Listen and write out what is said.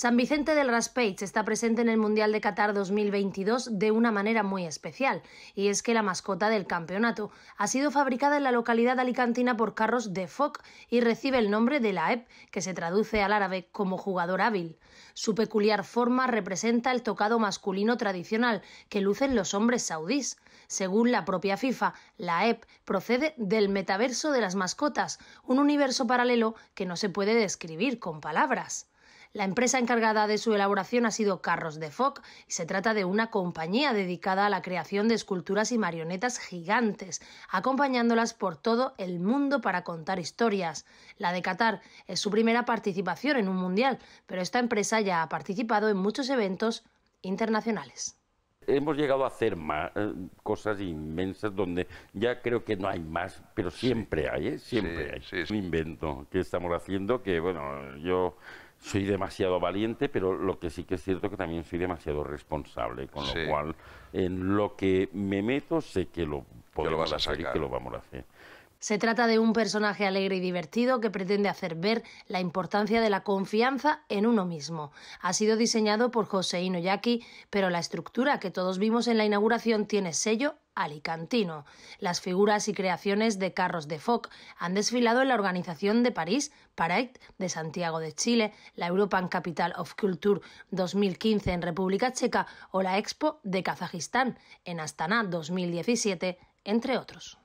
San Vicente del Raspeig está presente en el Mundial de Qatar 2022 de una manera muy especial, y es que la mascota del campeonato ha sido fabricada en la localidad alicantina por carros de Foc y recibe el nombre de laep, que se traduce al árabe como jugador hábil. Su peculiar forma representa el tocado masculino tradicional que lucen los hombres saudíes. Según la propia FIFA, Ep procede del metaverso de las mascotas, un universo paralelo que no se puede describir con palabras. La empresa encargada de su elaboración ha sido Carros de Foc y se trata de una compañía dedicada a la creación de esculturas y marionetas gigantes, acompañándolas por todo el mundo para contar historias. La de Qatar es su primera participación en un mundial, pero esta empresa ya ha participado en muchos eventos internacionales hemos llegado a hacer eh, cosas inmensas donde ya creo que no hay más, pero siempre hay, ¿eh? siempre hay. un invento que estamos haciendo que, bueno, yo soy demasiado valiente, pero lo que sí que es cierto que también soy demasiado responsable, con lo cual en lo que me meto sé que lo podemos hacer y que lo vamos a hacer. Se trata de un personaje alegre y divertido que pretende hacer ver la importancia de la confianza en uno mismo. Ha sido diseñado por José Inoyaki, pero la estructura que todos vimos en la inauguración tiene sello alicantino. Las figuras y creaciones de carros de Foc han desfilado en la organización de París, Parait de Santiago de Chile, la European Capital of Culture 2015 en República Checa o la Expo de Kazajistán en Astana 2017, entre otros.